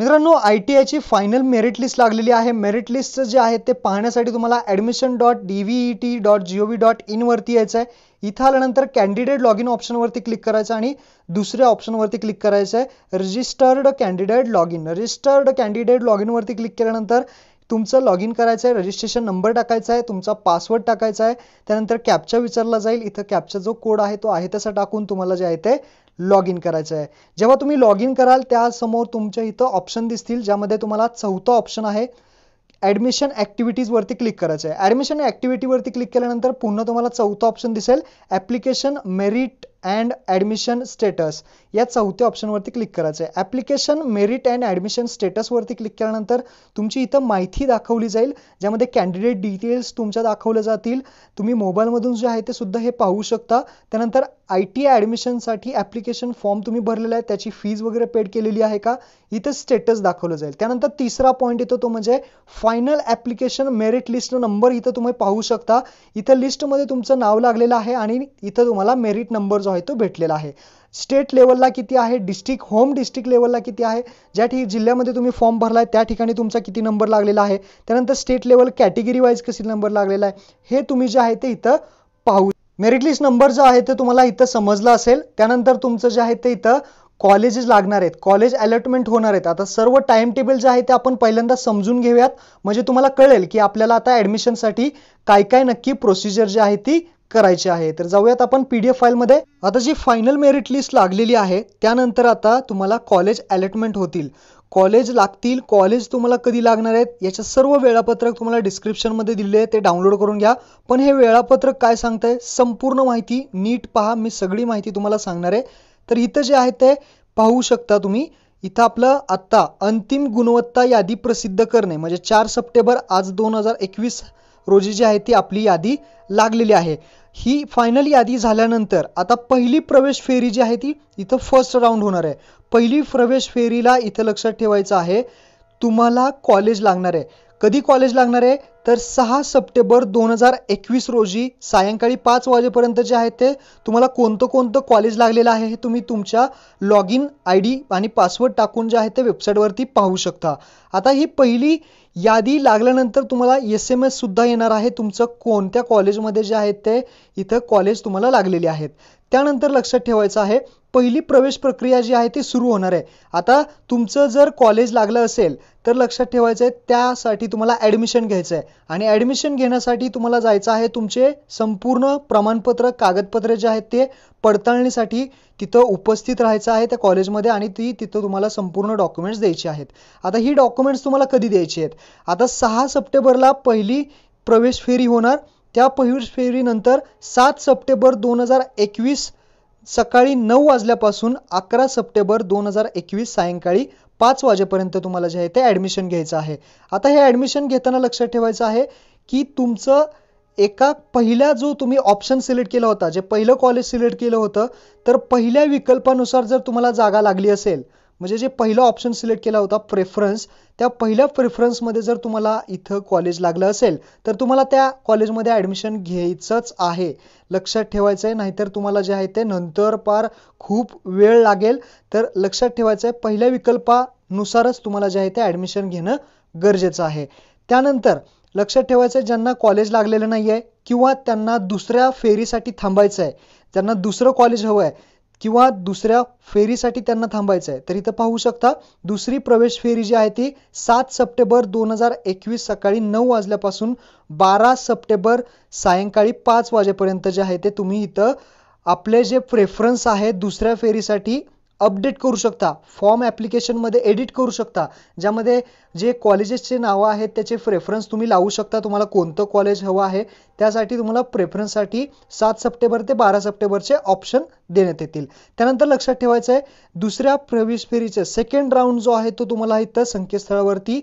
मित्रांनो I T आयची final merit list लागलेली आहे मेरिट लिस्ट जे आहे ते पाहण्यासाठी तुम्हाला admission dot D V E T dot G O V dot इनवरती यायचं आहे इथं आल्यानंतर कॅन्डिडेट लॉग इन ऑप्शनवरती क्लिक करायचं आणि दुसऱ्या ऑप्शनवरती क्लिक करायचं आहे registered candidate log in registered candidate log इनवरती क्लिक केल्यानंतर तुमचं लॉग इन करायचं आहे रजिस्ट्रेशन नंबर टाकायचा आहे तुमचा पासवर्ड टाकायचा आहे त्यानंतर कॅप्चा विचारला जाईल इथं कॅप्चा जो कोड आहे तो आहे तसा टाकून तुम्हाला जे आहे ते लॉग इन करायचं आहे जेव्हा तुम्ही लॉग इन कराल त्यासमोर तुमच्या इथं ऑप्शन दिसतील ज्यामध्ये तुम्हाला चौथा ऑप्शन आहे ॲडमिशन ॲक्टिव्हिटीजवरती क्लिक करायचं आहे ॲडमिशन ॲक्टिव्हिटीवरती क्लिक केल्यानंतर पुन्हा तुम्हाला चौथा ऑप्शन दिसेल application merit and admission status या चौथ्या ऑप्शनवरती क्लिक करायचं आहे ॲप्लिकेशन मेरिट अँड ॲडमिशन स्टेटसवरती क्लिक केल्यानंतर तुमची इथं माहिती दाखवली जाईल ज्यामध्ये कॅन्डिडेट डिटेल्स तुमच्या दाखवल्या जातील तुम्ही मोबाईलमधून जे आहे ते सुद्धा हे पाहू शकता त्यानंतर आय टी आय ॲडमिशनसाठी ॲप्लिकेशन फॉर्म तुम्ही भरलेला आहे त्याची फीज वगैरे पेड केलेली आहे का इथं स्टेटस दाखवलं जाईल त्यानंतर तिसरा पॉईंट येतो तो म्हणजे final application merit list number इथं तुम्ही पाहू शकता इथं लिस्टमध्ये तुमचं नाव लागलेलं आहे आणि इथं तुम्हाला मेरिट नंबर जो आहे तो भेटलेला आहे स्टेट लेवलला किती आहे डिस्ट्रिक्ट होम डिस्ट्रिक्ट लेवलला किती आहे ज्या ठिकाणी जिल्ह्यामध्ये तुम्ही फॉर्म भरला आहे त्या ठिकाणी तुमचा किती नंबर लागलेला आहे त्यानंतर स्टेट लेवल कॅटेगरी वाईज कशी नंबर लागलेला आहे हे तुम्ही जे आहे ते इथं पाहू मेरिट लिस्ट नंबर जो आहे ते तुम्हाला इथं समजलं असेल त्यानंतर तुमचं जे आहे ते इथं कॉलेजेस लागणार आहेत कॉलेज अलॉटमेंट होणार आहेत आता सर्व टाइम टेबल जे आहे ते आपण पहिल्यांदा समजून घेऊयात म्हणजे तुम्हाला कळेल की आपल्याला आता साठी काय काय नक्की प्रोसिजर जी आहे ती करायची आहे तर जाऊयात आपण पी डी एफ फाईलमध्ये आता जी फायनल मेरिट लिस्ट लागलेली आहे त्यानंतर आता तुम्हाला कॉलेज अलॉटमेंट होतील कॉलेज लागतील कॉलेज तुम्हाला कधी लागणार आहेत याच्या सर्व वेळापत्रक तुम्हाला डिस्क्रिप्शनमध्ये दिले आहे ते डाउनलोड करून घ्या पण हे वेळापत्रक काय सांगतंय संपूर्ण माहिती नीट पहा मी सगळी माहिती तुम्हाला सांगणार आहे तर इथं जे आहे ते पाहू शकता तुम्ही इथं आपलं आत्ता अंतिम गुणवत्ता यादी प्रसिद्ध करणे म्हणजे चार सप्टेंबर आज दोन हजार एकवीस रोजी जी आहे ती आपली यादी लागलेली आहे ही फायनल यादी झाल्यानंतर आता पहिली प्रवेश फेरी जी आहे ती इथं फर्स्ट राऊंड होणार आहे पहिली प्रवेश फेरीला इथं लक्षात ठेवायचं आहे तुम्हाला कॉलेज लागणार आहे कधी कॉलेज लागणार आहे तर सहा सप्टेंबर दोन हजार एकवीस रोजी सायंकाळी पाच वाजेपर्यंत जे आहे ते तुम्हाला कोणतं कोणतं कॉलेज लागलेलं आहे हे तुम्ही तुमच्या लॉग इन आय डी आणि पासवर्ड टाकून जे आहे ते वेबसाईटवरती पाहू शकता आता ही पहिली यादी लागल्यानंतर तुम्हाला एस एम एस सुद्धा येणार आहे तुमचं कोणत्या कॉलेजमध्ये जे आहे ते इथं कॉलेज तुम्हाला लागलेले आहेत त्यानंतर लक्षात ठेवायचं आहे पहिली प्रवेश प्रक्रिया जी आहे ती सुरू होणार आहे आता तुमचं जर कॉलेज लागलं असेल तर लक्षात ठेवायचं आहे त्यासाठी तुम्हाला ॲडमिशन घ्यायचं आहे आणि ॲडमिशन घेण्यासाठी तुम्हाला जायचं आहे तुमचे संपूर्ण प्रमाणपत्र कागदपत्र जे आहेत ते पडताळणीसाठी तिथं उपस्थित राहायचं आहे त्या कॉलेजमध्ये आणि ती तिथं तुम्हाला संपूर्ण डॉक्युमेंट्स द्यायची आहेत आता ही डॉक्युमेंट्स तुम्हाला कधी द्यायची आहेत आता सहा सप्टेंबरला पहिली प्रवेश फेरी होणार त्या पहिली फेरीनंतर सात सप्टेंबर दोन हजार एकवीस सकाळी नऊ वाजल्यापासून अकरा सप्टेंबर दोन हजार एकवीस सायंकाळी पाच वाजेपर्यंत तुम्हाला जे आहे ते ॲडमिशन घ्यायचं आहे आता हे ॲडमिशन घेताना लक्षात ठेवायचं आहे की तुमचं एका पहिल्या जो तुम्ही ऑप्शन सिलेक्ट केला होता जे पहिलं कॉलेज सिलेक्ट केलं होतं तर पहिल्या विकल्पानुसार जर तुम्हाला जागा लागली असेल म्हणजे जे पहिला ऑप्शन सिलेक्ट केला होता प्रेफरन्स त्या पहिल्या प्रेफरन्समध्ये जर तुम्हाला इथं कॉलेज लागलं असेल तर तुम्हाला त्या कॉलेजमध्ये ॲडमिशन घ्यायचंच आहे लक्षात ठेवायचं आहे नाहीतर तुम्हाला जे आहे ते नंतर पार खूप वेळ लागेल तर लक्षात ठेवायचं आहे पहिल्या विकल्पानुसारच तुम्हाला जे आहे ते ॲडमिशन घेणं गरजेचं आहे त्यानंतर लक्षात ठेवायचं आहे ज्यांना कॉलेज लागलेलं नाही आहे किंवा त्यांना दुसऱ्या फेरीसाठी थांबायचं आहे त्यांना दुसरं कॉलेज हवं आहे किंवा दुसऱ्या फेरीसाठी त्यांना थांबायचं आहे तर इथं पाहू शकता दुसरी प्रवेश फेरी जी आहे ती सात सप्टेंबर दोन हजार एकवीस सकाळी नऊ वाजल्यापासून बारा सप्टेंबर सायंकाळी पाच वाजेपर्यंत जे आहे ते तुम्ही इथं आपले जे प्रेफरन्स आहे दुसऱ्या फेरीसाठी अपडेट करू शकता फॉर्म मध्ये एडिट करू शकता ज्यामध्ये जे कॉलेजेसचे नावं आहेत त्याचे प्रेफरन्स तुम्ही लावू शकता तुम्हाला कोणतं कॉलेज हवं आहे त्यासाठी तुम्हाला प्रेफरन्ससाठी सात सप्टेंबर ते बारा सप्टेंबरचे ऑप्शन देण्यात येतील त्यानंतर लक्षात ठेवायचं आहे दुसऱ्या प्रवेश फेरीचं सेकंड राऊंड जो आहे तो तुम्हाला इथं संकेतस्थळावरती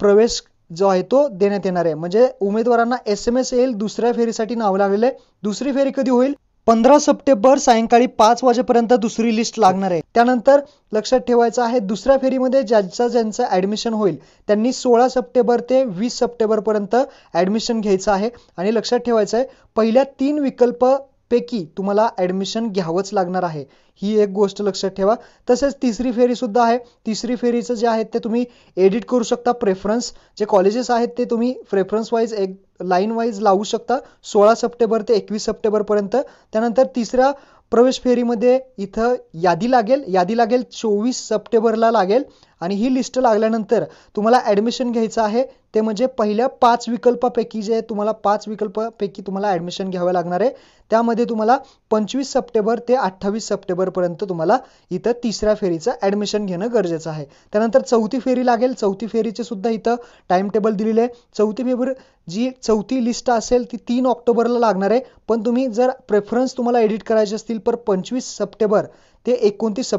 प्रवेश जो आहे तो देण्यात येणार आहे म्हणजे उमेदवारांना एस एम एस येईल दुसऱ्या फेरीसाठी नाव लागलेलं आहे दुसरी फेरी कधी होईल पंधरा सप्टेंबर सायंकाळी पाच वाजेपर्यंत दुसरी लिस्ट लागणार आहे त्यानंतर लक्षात ठेवायचं आहे दुसऱ्या फेरीमध्ये ज्यांचं ज्यांचं ऍडमिशन होईल त्यांनी सोळा सप्टेंबर ते वीस पर्यंत ऍडमिशन घ्यायचं आहे आणि लक्षात ठेवायचं आहे पहिल्या तीन विकल्प पैकी तुम्हाला ॲडमिशन घ्यावंच लागणार आहे ही एक गोष्ट लक्षात ठेवा तसेच तिसरी फेरीसुद्धा आहे तिसरी फेरीचं जे आहे ते तुम्ही एडिट करू शकता प्रेफरन्स जे कॉलेजेस आहेत ते तुम्ही प्रेफरन्स वाईज एक लाईन वाईज लावू शकता सोळा सप्टेंबर ते एकवीस सप्टेंबरपर्यंत त्यानंतर तिसऱ्या प्रवेश फेरीमध्ये इथं यादी लागेल यादी लागेल चोवीस सप्टेंबरला लागेल आणि ही लिस्ट लागल्यानंतर तुम्हाला ॲडमिशन घ्यायचं आहे ते म्हणजे पहिल्या पाच विकल्पापैकी जे तुम्हाला पाच विकल्पापैकी तुम्हाला ॲडमिशन घ्यावं लागणार आहे त्यामध्ये तुम्हाला पंचवीस सप्टेंबर ते अठ्ठावीस पर्यंत तुम्हाला इथं तिसऱ्या फेरीचं ॲडमिशन घेणं गरजेचं आहे त्यानंतर चौथी फेरी लागेल चौथी फेरीचे सुद्धा इथं टाइम टेबल दिलेले आहे चौथी फेब्रुवारी जी चौथी लिस्ट असेल ती तीन ऑक्टोबरला लागणार आहे पण तुम्ही जर प्रेफरन्स तुम्हाला एडिट करायचे असतील तर पंचवीस सप्टेंबर ते एकोणतीस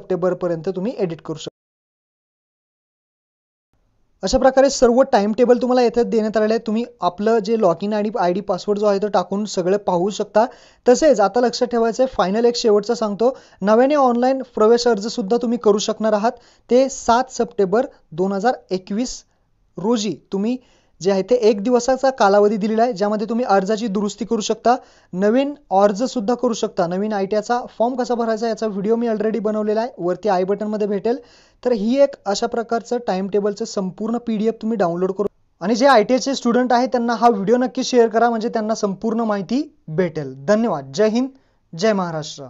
पर्यंत तुम्ही एडिट करू शकता अशा प्रकारे सर्व टाइम टेबल तुम्हाला येथे देण्यात आलेलं आहे तुम्ही आपलं जे लॉग इन आणि आय डी पासवर्ड जो आहे तो टाकून सगळं पाहू शकता तसेच आता लक्षात ठेवायचं आहे फायनल एक शेवटचा सांगतो नव्याने ऑनलाईन प्रवेश अर्जसुद्धा तुम्ही करू शकणार आहात ते सात सप्टेंबर दोन हजार एकवीस रोजी तुम्ही जे आहे ते एक दिवसाचा कालावधी दिलेला आहे ज्यामध्ये तुम्ही अर्जाची दुरुस्ती करू शकता नवीन अर्ज सुद्धा करू शकता नवीन आय फॉर्म कसा भरायचा याचा व्हिडिओ मी ऑलरेडी बनवलेला आहे वरती आय बटनमध्ये भेटेल तर ही एक अशा प्रकारचं टाइम टेबलचं संपूर्ण पी तुम्ही डाउनलोड करू आणि जे आय टी स्टुडंट आहेत त्यांना हा व्हिडिओ नक्की शेअर करा म्हणजे त्यांना संपूर्ण माहिती भेटेल धन्यवाद जय हिंद जय महाराष्ट्र